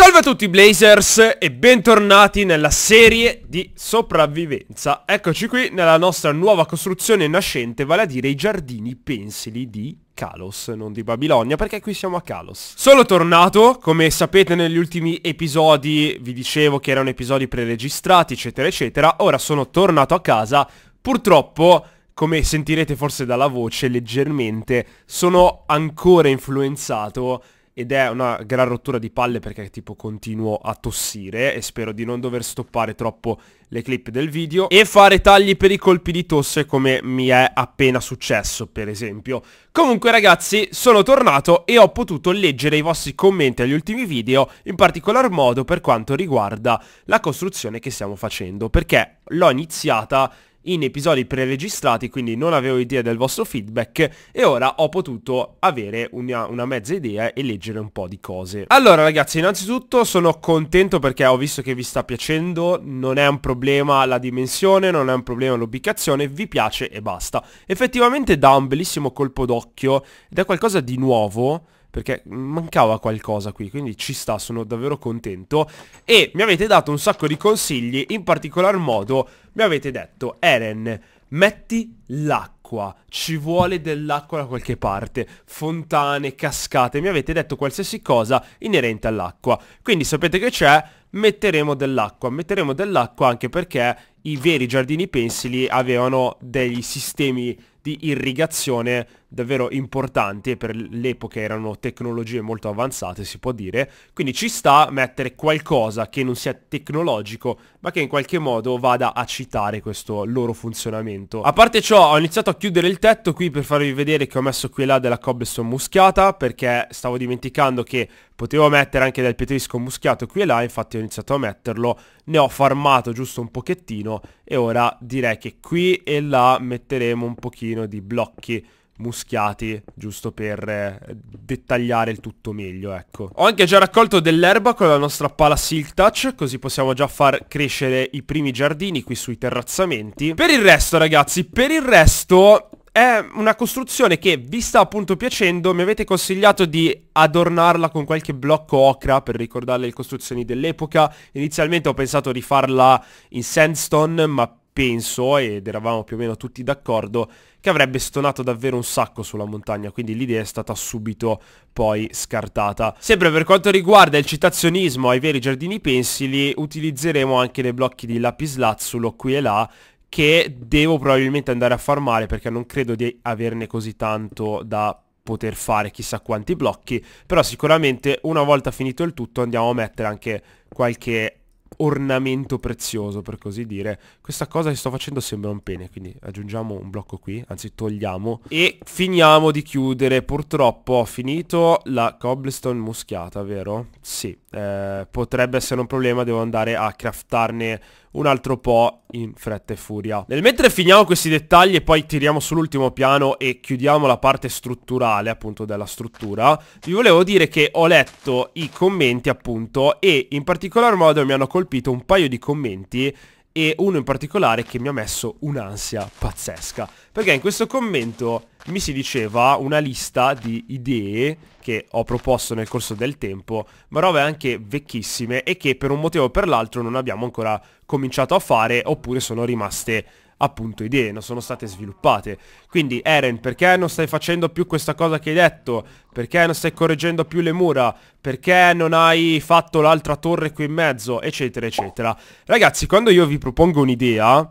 Salve a tutti Blazers e bentornati nella serie di sopravvivenza Eccoci qui nella nostra nuova costruzione nascente, vale a dire i giardini pensili di Kalos, non di Babilonia, perché qui siamo a Kalos. Sono tornato, come sapete negli ultimi episodi vi dicevo che erano episodi preregistrati eccetera eccetera Ora sono tornato a casa, purtroppo come sentirete forse dalla voce leggermente sono ancora influenzato ed è una gran rottura di palle perché tipo continuo a tossire e spero di non dover stoppare troppo le clip del video e fare tagli per i colpi di tosse come mi è appena successo per esempio. Comunque ragazzi sono tornato e ho potuto leggere i vostri commenti agli ultimi video in particolar modo per quanto riguarda la costruzione che stiamo facendo perché l'ho iniziata in episodi preregistrati, quindi non avevo idea del vostro feedback e ora ho potuto avere una, una, mezza idea e leggere un po' di cose. Allora ragazzi, innanzitutto sono contento perché ho visto che vi sta piacendo, non è un problema la dimensione, non è un problema l'ubicazione, vi piace e basta. Effettivamente dà un bellissimo colpo d'occhio ed è qualcosa di nuovo perché mancava qualcosa qui, quindi ci sta, sono davvero contento. E mi avete dato un sacco di consigli, in particolar modo mi avete detto, Eren, metti l'acqua, ci vuole dell'acqua da qualche parte, fontane, cascate, mi avete detto qualsiasi cosa inerente all'acqua. Quindi sapete che c'è, metteremo dell'acqua, metteremo dell'acqua anche perché i veri giardini pensili avevano dei sistemi di irrigazione davvero importanti e per l'epoca erano tecnologie molto avanzate si può dire, quindi ci sta mettere qualcosa che non sia tecnologico ma che in qualche modo vada a citare questo loro funzionamento. A parte ciò ho iniziato a chiudere il tetto qui per farvi vedere che ho messo qui e là della cobblestone muschiata perché stavo dimenticando che potevo mettere anche del pietrisco muschiato qui e là infatti ho iniziato a metterlo, ne ho farmato giusto un pochettino pochino e ora direi che qui e là metteremo un pochino di blocchi muschiati giusto per eh, dettagliare il tutto meglio ecco ho anche già raccolto dell'erba con la nostra pala silk touch così possiamo già far crescere i primi giardini qui sui terrazzamenti per il resto ragazzi per il resto è una costruzione che vi sta appunto piacendo, mi avete consigliato di adornarla con qualche blocco ocra per ricordare le costruzioni dell'epoca. Inizialmente ho pensato di farla in sandstone, ma penso, ed eravamo più o meno tutti d'accordo, che avrebbe stonato davvero un sacco sulla montagna, quindi l'idea è stata subito poi scartata. Sempre per quanto riguarda il citazionismo ai veri giardini pensili, utilizzeremo anche dei blocchi di lapislazzulo qui e là, che devo probabilmente andare a farmare perché non credo di averne così tanto da poter fare chissà quanti blocchi, però sicuramente una volta finito il tutto andiamo a mettere anche qualche ornamento prezioso per così dire questa cosa che sto facendo sembra un pene quindi aggiungiamo un blocco qui anzi togliamo e finiamo di chiudere purtroppo ho finito la cobblestone muschiata vero? sì eh, potrebbe essere un problema devo andare a craftarne un altro po' in fretta e furia. Nel mentre finiamo questi dettagli e poi tiriamo sull'ultimo piano e chiudiamo la parte strutturale appunto della struttura, vi volevo dire che ho letto i commenti appunto e in particolar modo mi hanno colpito un paio di commenti e uno in particolare che mi ha messo un'ansia pazzesca. Perché in questo commento mi si diceva una lista di idee che ho proposto nel corso del tempo, ma robe anche vecchissime e che per un motivo o per l'altro non abbiamo ancora cominciato a fare oppure sono rimaste appunto idee, non sono state sviluppate. Quindi Eren, perché non stai facendo più questa cosa che hai detto? Perché non stai correggendo più le mura? Perché non hai fatto l'altra torre qui in mezzo? Eccetera, eccetera. Ragazzi, quando io vi propongo un'idea,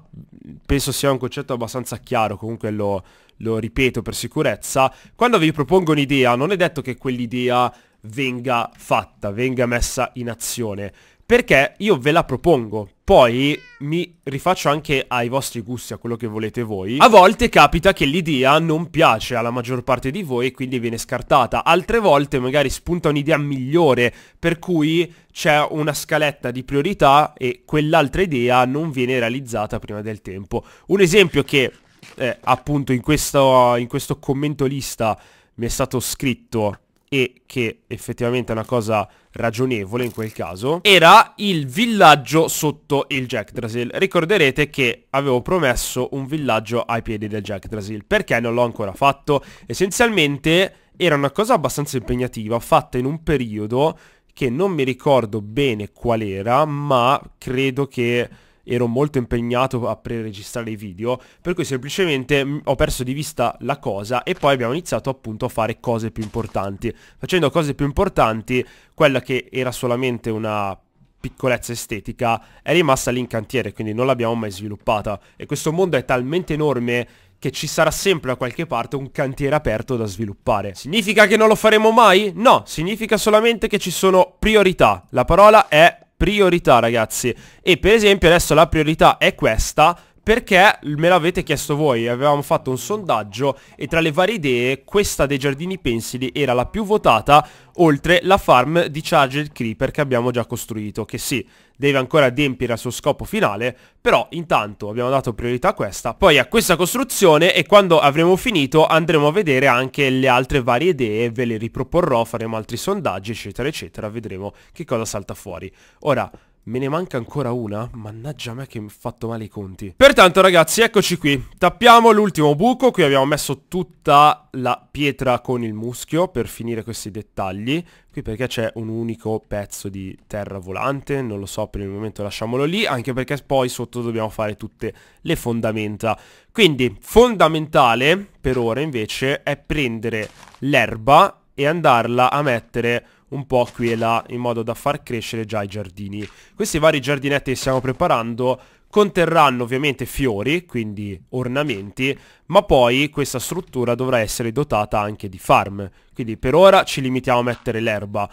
penso sia un concetto abbastanza chiaro, comunque lo, lo ripeto per sicurezza, quando vi propongo un'idea non è detto che quell'idea venga fatta, venga messa in azione. Perché io ve la propongo, poi mi rifaccio anche ai vostri gusti, a quello che volete voi. A volte capita che l'idea non piace alla maggior parte di voi e quindi viene scartata. Altre volte magari spunta un'idea migliore, per cui c'è una scaletta di priorità e quell'altra idea non viene realizzata prima del tempo. Un esempio che eh, appunto in questo, in questo commento lista mi è stato scritto e che effettivamente è una cosa ragionevole in quel caso, era il villaggio sotto il Jackdrasil Ricorderete che avevo promesso un villaggio ai piedi del Jackdrasil Perché non l'ho ancora fatto? Essenzialmente era una cosa abbastanza impegnativa, fatta in un periodo che non mi ricordo bene qual era, ma credo che ero molto impegnato a pre-registrare i video, per cui semplicemente ho perso di vista la cosa e poi abbiamo iniziato appunto a fare cose più importanti. Facendo cose più importanti, quella che era solamente una piccolezza estetica è rimasta lì in cantiere, quindi non l'abbiamo mai sviluppata. E questo mondo è talmente enorme che ci sarà sempre a qualche parte un cantiere aperto da sviluppare. Significa che non lo faremo mai? No, significa solamente che ci sono priorità. La parola è priorità ragazzi E per esempio adesso la priorità è questa perché me l'avete chiesto voi, avevamo fatto un sondaggio e tra le varie idee questa dei giardini pensili era la più votata oltre la farm di Charged Creeper che abbiamo già costruito, che sì, deve ancora adempiere al suo scopo finale, però intanto abbiamo dato priorità a questa, poi a questa costruzione e quando avremo finito andremo a vedere anche le altre varie idee, ve le riproporrò, faremo altri sondaggi eccetera eccetera, vedremo che cosa salta fuori. Ora, Me ne manca ancora una? Mannaggia a me che mi ho fatto male i conti. Pertanto ragazzi, eccoci qui. Tappiamo l'ultimo buco. Qui abbiamo messo tutta la pietra con il muschio per finire questi dettagli. Qui perché c'è un unico pezzo di terra volante. Non lo so, per il momento lasciamolo lì. Anche perché poi sotto dobbiamo fare tutte le fondamenta. Quindi, fondamentale per ora invece è prendere l'erba e andarla a mettere un po' qui e là in modo da far crescere già i giardini. Questi vari giardinetti che stiamo preparando conterranno ovviamente fiori, quindi ornamenti, ma poi questa struttura dovrà essere dotata anche di farm. Quindi per ora ci limitiamo a mettere l'erba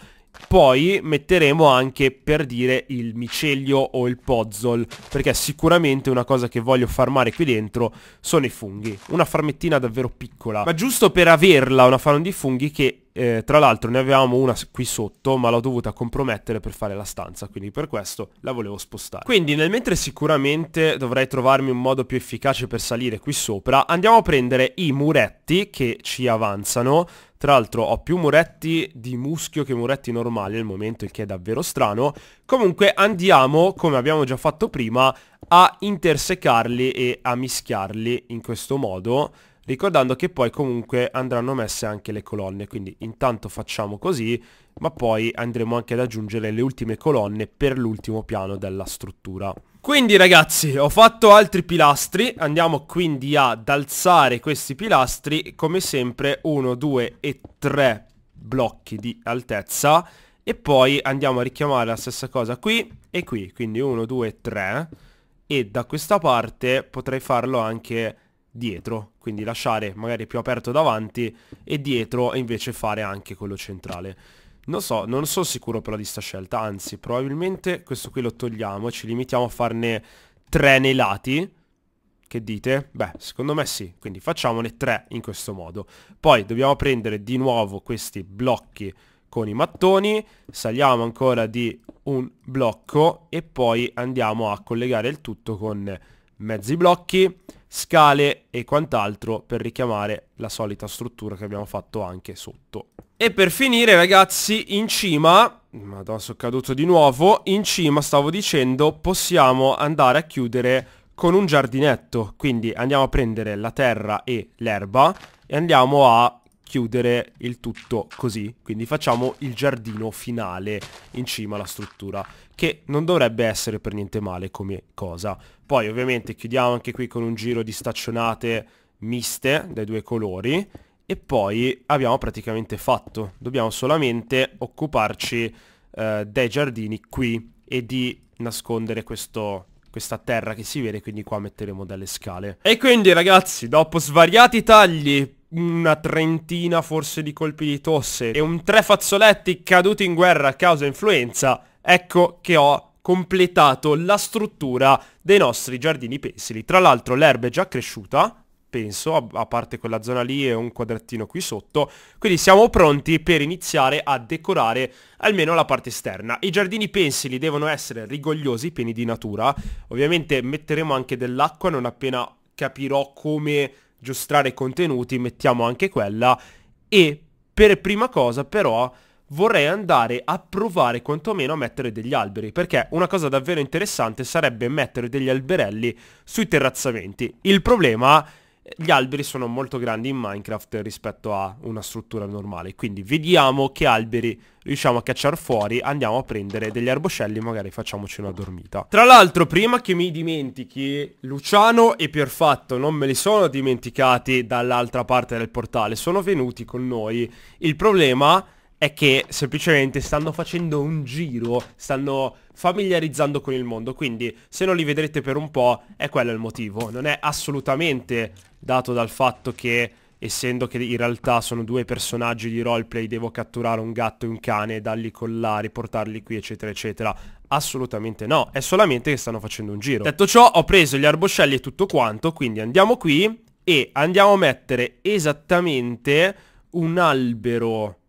poi metteremo anche per dire il micelio o il pozzol perché sicuramente una cosa che voglio farmare qui dentro sono i funghi una farmettina davvero piccola ma giusto per averla una farm di funghi che eh, tra l'altro ne avevamo una qui sotto ma l'ho dovuta compromettere per fare la stanza quindi per questo la volevo spostare quindi nel mentre sicuramente dovrei trovarmi un modo più efficace per salire qui sopra andiamo a prendere i muretti che ci avanzano tra l'altro ho più muretti di muschio che muretti normali al momento, il che è davvero strano. Comunque andiamo, come abbiamo già fatto prima, a intersecarli e a mischiarli in questo modo ricordando che poi comunque andranno messe anche le colonne quindi intanto facciamo così ma poi andremo anche ad aggiungere le ultime colonne per l'ultimo piano della struttura quindi ragazzi ho fatto altri pilastri, andiamo quindi ad alzare questi pilastri come sempre 1, 2 e 3 blocchi di altezza e poi andiamo a richiamare la stessa cosa qui e qui, quindi 1, 2, 3 e da questa parte potrei farlo anche dietro, quindi lasciare magari più aperto davanti e dietro invece fare anche quello centrale. Non so, non sono sicuro però di sta scelta, anzi probabilmente questo qui lo togliamo, ci limitiamo a farne tre nei lati. Che dite? Beh, secondo me sì, quindi facciamone tre in questo modo. Poi dobbiamo prendere di nuovo questi blocchi con i mattoni, saliamo ancora di un blocco e poi andiamo a collegare il tutto con mezzi blocchi, scale e quant'altro per richiamare la solita struttura che abbiamo fatto anche sotto. E per finire ragazzi in cima Madonna sono caduto di nuovo In cima stavo dicendo possiamo andare a chiudere con un giardinetto Quindi andiamo a prendere la terra e l'erba E andiamo a chiudere il tutto così Quindi facciamo il giardino finale in cima alla struttura Che non dovrebbe essere per niente male come cosa Poi ovviamente chiudiamo anche qui con un giro di staccionate miste dai due colori e poi abbiamo praticamente fatto. Dobbiamo solamente occuparci eh, dei giardini qui e di nascondere questo, questa terra che si vede, quindi qua metteremo delle scale. E quindi ragazzi, dopo svariati tagli, una trentina forse di colpi di tosse e un tre fazzoletti caduti in guerra a causa influenza, ecco che ho completato la struttura dei nostri giardini pensili. Tra l'altro l'erba è già cresciuta, penso, a, parte quella zona lì e un quadratino qui sotto. Quindi siamo pronti per iniziare a decorare almeno la parte esterna. I giardini pensili devono essere rigogliosi, pieni di natura. Ovviamente metteremo anche dell'acqua non appena capirò come giustare i contenuti, mettiamo anche quella. E per prima cosa però vorrei andare a provare quantomeno a mettere degli alberi, perché una cosa davvero interessante sarebbe mettere degli alberelli sui terrazzamenti. Il problema è gli alberi sono molto grandi in Minecraft rispetto a una struttura normale. Quindi vediamo che alberi riusciamo a cacciare fuori, andiamo a prendere degli arboscelli, magari facciamoci una dormita. Tra l'altro, prima che mi dimentichi, Luciano e Pierfatto non me li sono dimenticati dall'altra parte del portale, sono venuti con noi. Il problema è che semplicemente stanno facendo un giro, stanno familiarizzando con il mondo, quindi se non li vedrete per un po' è quello il motivo, non è assolutamente dato dal fatto che essendo che in realtà sono due personaggi di roleplay, devo catturare un gatto e un cane, dargli collari, portarli qui, eccetera, eccetera. Assolutamente no, è solamente che stanno facendo un giro. Detto ciò, ho preso gli arboscelli e tutto quanto, quindi andiamo qui e andiamo a mettere esattamente un albero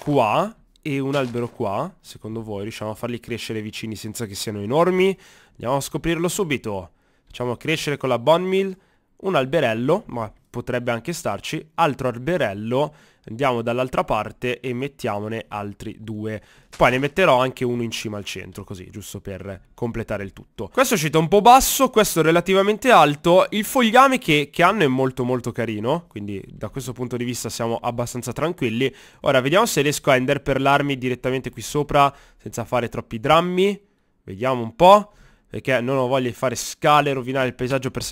qua e un albero qua. Secondo voi riusciamo a farli crescere vicini senza che siano enormi? Andiamo a scoprirlo subito. Facciamo crescere con la bone mill un alberello, ma potrebbe anche starci, altro alberello, andiamo dall'altra parte e mettiamone altri due. Poi ne metterò anche uno in cima al centro, così, giusto per completare il tutto. Questo è uscito un po' basso, questo relativamente alto, il fogliame che, che hanno è molto molto carino, quindi da questo punto di vista siamo abbastanza tranquilli. Ora, vediamo se riesco a enderperlarmi direttamente qui sopra, senza fare troppi drammi. Vediamo un po', perché non ho voglia di fare scale, rovinare il paesaggio per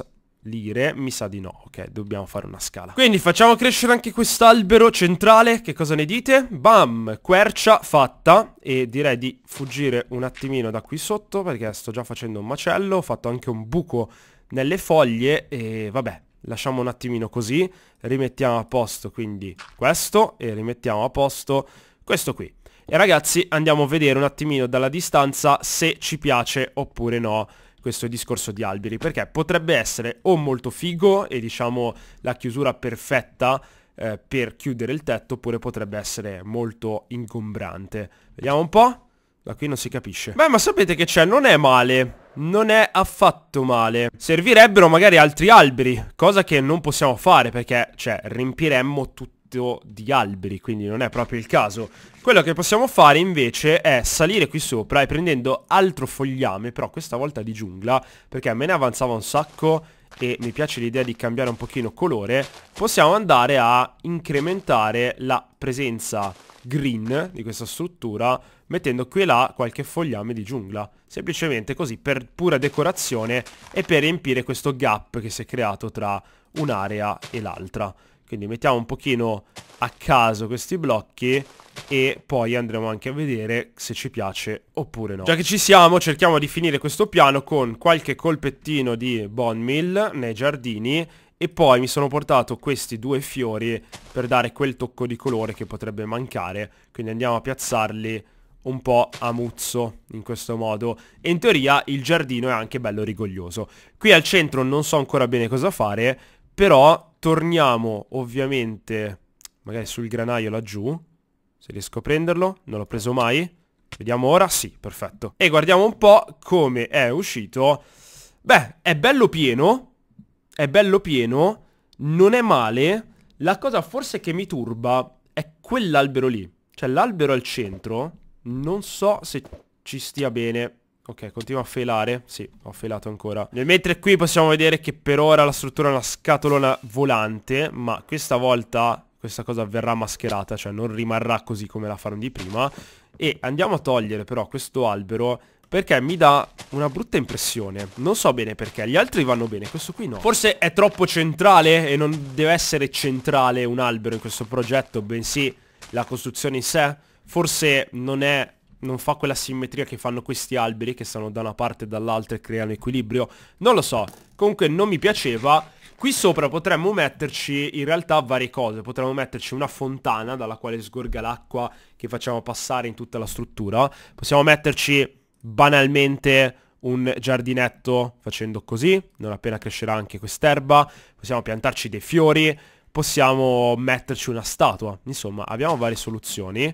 lire, mi sa di no, ok, dobbiamo fare una scala. Quindi facciamo crescere anche quest'albero centrale, che cosa ne dite? Bam, quercia fatta e direi di fuggire un attimino da qui sotto perché sto già facendo un macello, ho fatto anche un buco nelle foglie e vabbè, lasciamo un attimino così, rimettiamo a posto quindi questo e rimettiamo a posto questo qui. E ragazzi andiamo a vedere un attimino dalla distanza se ci piace oppure no questo discorso di alberi, perché potrebbe essere o molto figo e diciamo la chiusura perfetta eh, per chiudere il tetto, oppure potrebbe essere molto ingombrante. Vediamo un po'. Da qui non si capisce. Beh, ma sapete che c'è? Non è male. Non è affatto male. Servirebbero magari altri alberi, cosa che non possiamo fare perché, cioè, riempiremmo tutto tetto di alberi, quindi non è proprio il caso. Quello che possiamo fare invece è salire qui sopra e prendendo altro fogliame, però questa volta di giungla, perché a me ne avanzava un sacco e mi piace l'idea di cambiare un pochino colore, possiamo andare a incrementare la presenza green di questa struttura mettendo qui e là qualche fogliame di giungla. Semplicemente così per pura decorazione e per riempire questo gap che si è creato tra un'area e l'altra. Quindi mettiamo un pochino a caso questi blocchi e poi andremo anche a vedere se ci piace oppure no. Già che ci siamo cerchiamo di finire questo piano con qualche colpettino di bone meal nei giardini e poi mi sono portato questi due fiori per dare quel tocco di colore che potrebbe mancare, quindi andiamo a piazzarli un po' a muzzo in questo modo e in teoria il giardino è anche bello rigoglioso. Qui al centro non so ancora bene cosa fare, però torniamo ovviamente magari sul granaio laggiù, se riesco a prenderlo, non l'ho preso mai. Vediamo ora, sì, perfetto. E guardiamo un po' come è uscito. Beh, è bello pieno, è bello pieno, non è male. La cosa forse che mi turba è quell'albero lì. Cioè l'albero al centro, non so se ci stia bene. Ok, continua a failare. Sì, ho failato ancora. Nel mentre qui possiamo vedere che per ora la struttura è una scatolona volante, ma questa volta questa cosa verrà mascherata, cioè non rimarrà così come la farm di prima. E andiamo a togliere però questo albero perché mi dà una brutta impressione Non so bene perché Gli altri vanno bene Questo qui no Forse è troppo centrale E non deve essere centrale un albero in questo progetto Bensì la costruzione in sé Forse non è non fa quella simmetria che fanno questi alberi che stanno da una parte e dall'altra e creano equilibrio. Non lo so, comunque non mi piaceva. Qui sopra potremmo metterci in realtà varie cose, potremmo metterci una fontana dalla quale sgorga l'acqua che facciamo passare in tutta la struttura, possiamo metterci banalmente un giardinetto facendo così, non appena crescerà anche quest'erba, possiamo piantarci dei fiori, possiamo metterci una statua, insomma abbiamo varie soluzioni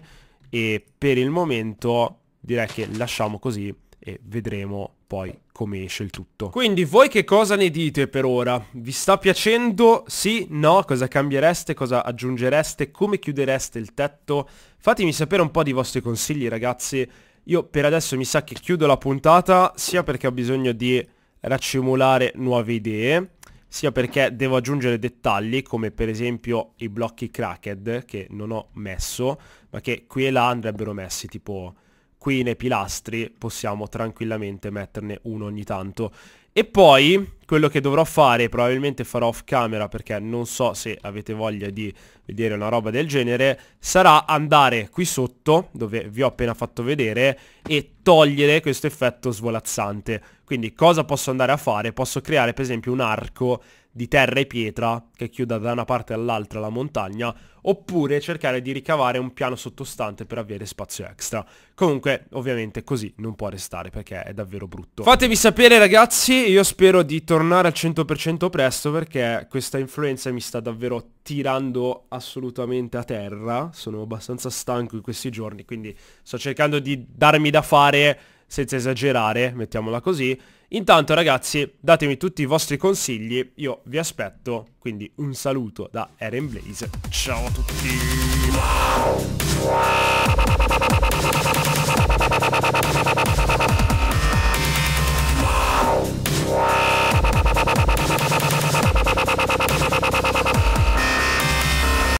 e per il momento direi che lasciamo così e vedremo poi come esce il tutto. Quindi voi che cosa ne dite per ora? Vi sta piacendo? Sì? No? Cosa cambiereste? Cosa aggiungereste? Come chiudereste il tetto? Fatemi sapere un po' di vostri consigli ragazzi. Io per adesso mi sa che chiudo la puntata sia perché ho bisogno di raccimolare nuove idee sia perché devo aggiungere dettagli come per esempio i blocchi cracked che non ho messo ma che qui e là andrebbero messi tipo qui nei pilastri possiamo tranquillamente metterne uno ogni tanto e poi quello che dovrò fare, probabilmente farò off camera perché non so se avete voglia di vedere una roba del genere, sarà andare qui sotto, dove vi ho appena fatto vedere, e togliere questo effetto svolazzante. Quindi cosa posso andare a fare? Posso creare per esempio un arco di terra e pietra che chiuda da una parte all'altra la montagna, oppure cercare di ricavare un piano sottostante per avere spazio extra. Comunque, ovviamente così non può restare perché è davvero brutto. Fatemi sapere ragazzi, io spero di tornare al 100% presto perché questa influenza mi sta davvero tirando assolutamente a terra, sono abbastanza stanco in questi giorni, quindi sto cercando di darmi da fare senza esagerare, mettiamola così. Intanto ragazzi, datemi tutti i vostri consigli, io vi aspetto, quindi un saluto da Eren Blaze. Ciao a tutti!